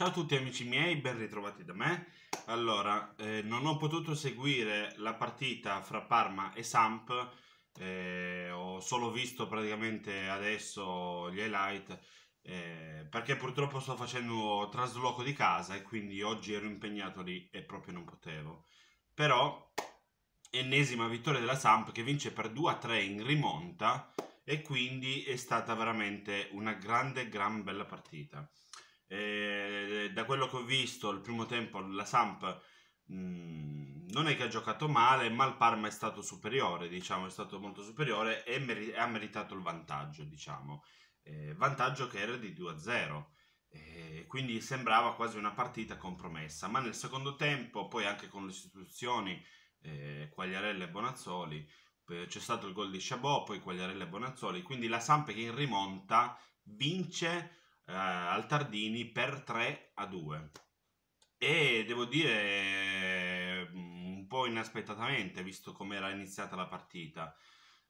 Ciao a tutti amici miei, ben ritrovati da me. Allora, eh, non ho potuto seguire la partita fra Parma e Samp, eh, ho solo visto praticamente adesso gli highlight, eh, perché purtroppo sto facendo trasloco di casa e quindi oggi ero impegnato lì e proprio non potevo. Però, ennesima vittoria della Samp che vince per 2-3 in rimonta e quindi è stata veramente una grande, gran bella partita. Eh, da quello che ho visto, il primo tempo la Samp mh, non è che ha giocato male, ma il Parma è stato superiore, diciamo, è stato molto superiore e meri- ha meritato il vantaggio, diciamo. Eh, vantaggio che era di 2-0. Eh, quindi sembrava quasi una partita compromessa, ma nel secondo tempo, poi anche con le istituzioni eh, Quagliarella e Bonazzoli, eh, c'è stato il gol di Chabot, poi Quagliarella e Bonazzoli, quindi la Samp che in rimonta vince eh, al Tardini per 3 a 2 e devo dire mm, un po' inaspettatamente visto come era iniziata la partita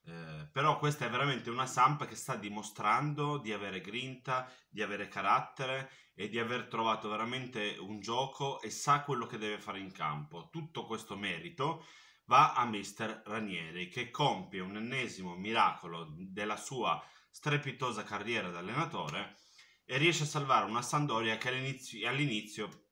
eh, però questa è veramente una Samp che sta dimostrando di avere grinta, di avere carattere e di aver trovato veramente un gioco e sa quello che deve fare in campo. Tutto questo merito va a mister Ranieri che compie un ennesimo miracolo della sua strepitosa carriera da allenatore e riesce a salvare una Sandoria che all'inizio, all'inizio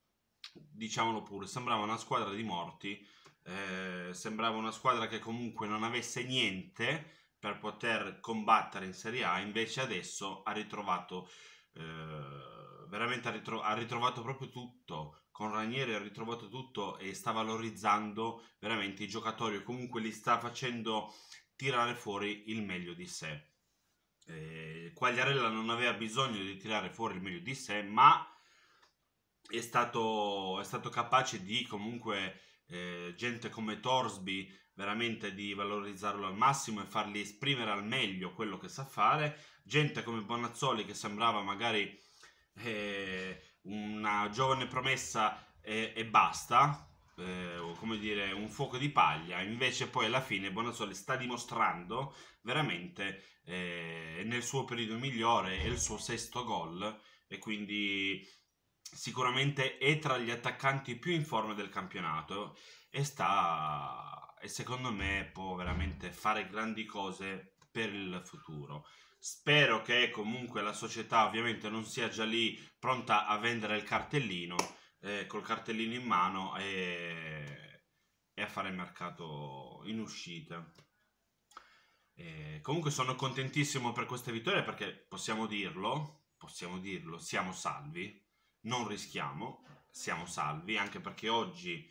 diciamolo pure, sembrava una squadra di morti, eh, sembrava una squadra che comunque non avesse niente per poter combattere in Serie A, invece adesso ha ritrovato eh, veramente ha, ritro- ha, ritrovato proprio tutto con Ranieri ha ritrovato tutto e sta valorizzando veramente i giocatori o comunque li sta facendo tirare fuori il meglio di sé. Eh, Quagliarella non aveva bisogno di tirare fuori il meglio di sé, ma è stato, è stato capace di comunque eh, gente come Torsby veramente di valorizzarlo al massimo e fargli esprimere al meglio quello che sa fare, gente come Bonazzoli che sembrava magari eh, una giovane promessa e, e basta, eh, come dire, un fuoco di paglia, invece poi alla fine Bonazzoli sta dimostrando veramente eh, nel suo periodo migliore, è il suo sesto gol e quindi sicuramente è tra gli attaccanti più in forma del campionato e sta e secondo me può veramente fare grandi cose per il futuro. Spero che comunque la società ovviamente non sia già lì pronta a vendere il cartellino eh, col cartellino in mano e, e, a fare il mercato in uscita. E comunque sono contentissimo per questa vittoria perché possiamo dirlo, possiamo dirlo, siamo salvi, non rischiamo, siamo salvi, anche perché oggi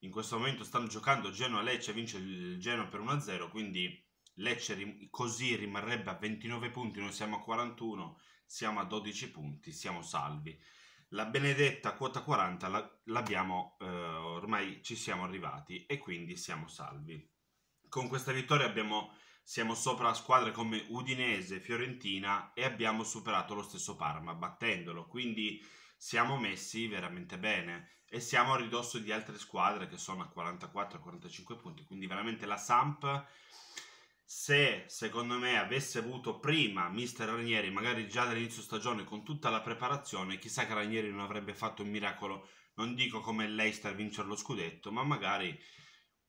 in questo momento stanno giocando Genoa-Lecce, vince il Genoa per 1-0, quindi Lecce rim- così rimarrebbe a 29 punti, noi siamo a 41, siamo a 12 punti, siamo salvi la benedetta quota 40 l'abbiamo, eh, ormai ci siamo arrivati e quindi siamo salvi. Con questa vittoria abbiamo, siamo sopra squadre come Udinese, Fiorentina e abbiamo superato lo stesso Parma battendolo, quindi siamo messi veramente bene e siamo a ridosso di altre squadre che sono a 44-45 punti, quindi veramente la Samp se secondo me avesse avuto prima Mister Ranieri, magari già dall'inizio stagione con tutta la preparazione, chissà che Ranieri non avrebbe fatto un miracolo, non dico come Leicester vincere lo scudetto, ma magari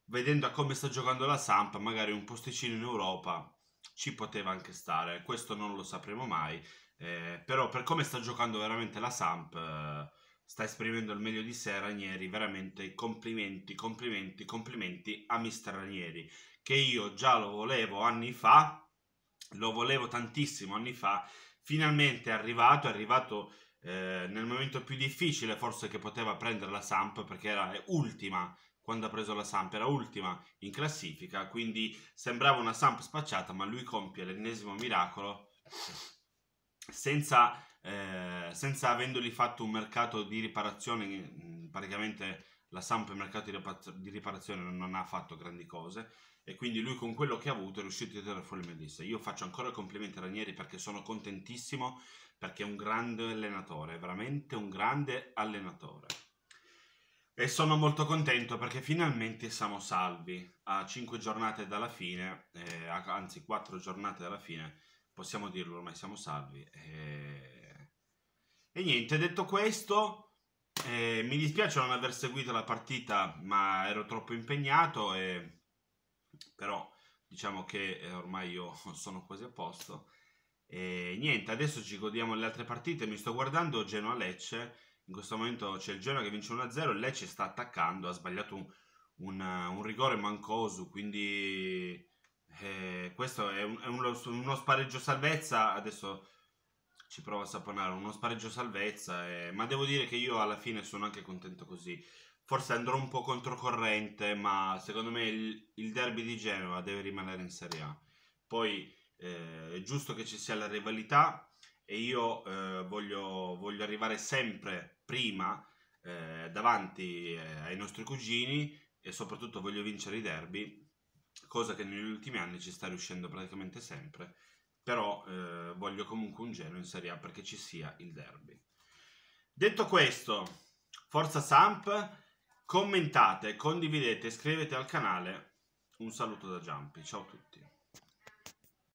vedendo a come sta giocando la Samp, magari un posticino in Europa ci poteva anche stare, questo non lo sapremo mai, eh, però per come sta giocando veramente la Samp... Eh, sta esprimendo il meglio di sé Ranieri, veramente complimenti, complimenti, complimenti a mister Ranieri, che io già lo volevo anni fa, lo volevo tantissimo anni fa, finalmente è arrivato, è arrivato eh, nel momento più difficile forse che poteva prendere la Samp perché era ultima quando ha preso la Samp era ultima in classifica quindi sembrava una Samp spacciata ma lui compie l'ennesimo miracolo senza, eh, senza avendogli fatto un mercato di riparazione, mm, praticamente la Samp mercato di riparazione non ha fatto grandi cose e quindi lui con quello che ha avuto è riuscito a tirare fuori Melissa. Io faccio ancora i complimenti a Ranieri perché sono contentissimo perché è un grande allenatore, veramente un grande allenatore. E sono molto contento perché finalmente siamo salvi a 5 giornate dalla fine, eh, anzi 4 giornate dalla fine possiamo dirlo, ormai siamo salvi. E, eh. e niente, detto questo, eh, mi dispiace non aver seguito la partita, ma ero troppo impegnato, e... però diciamo che eh, ormai io sono quasi a posto. E niente, adesso ci godiamo le altre partite, mi sto guardando Genoa-Lecce, in questo momento c'è il Genoa che vince 1-0, il Lecce sta attaccando, ha sbagliato un, un, un rigore mancoso, quindi eh, questo è, un, è uno, uno spareggio salvezza. Adesso ci provo a saponare. Uno spareggio salvezza. Eh, ma devo dire che io alla fine sono anche contento così. Forse andrò un po' controcorrente, ma secondo me il, il derby di Genova deve rimanere in Serie A. Poi eh, è giusto che ci sia la rivalità e io eh, voglio, voglio arrivare sempre prima eh, davanti eh, ai nostri cugini e soprattutto voglio vincere i derby cosa che negli ultimi anni ci sta riuscendo praticamente sempre, però eh, voglio comunque un Genoa in Serie A perché ci sia il derby. Detto questo, forza Samp, commentate, condividete, iscrivetevi al canale. Un saluto da Giampi, ciao a tutti.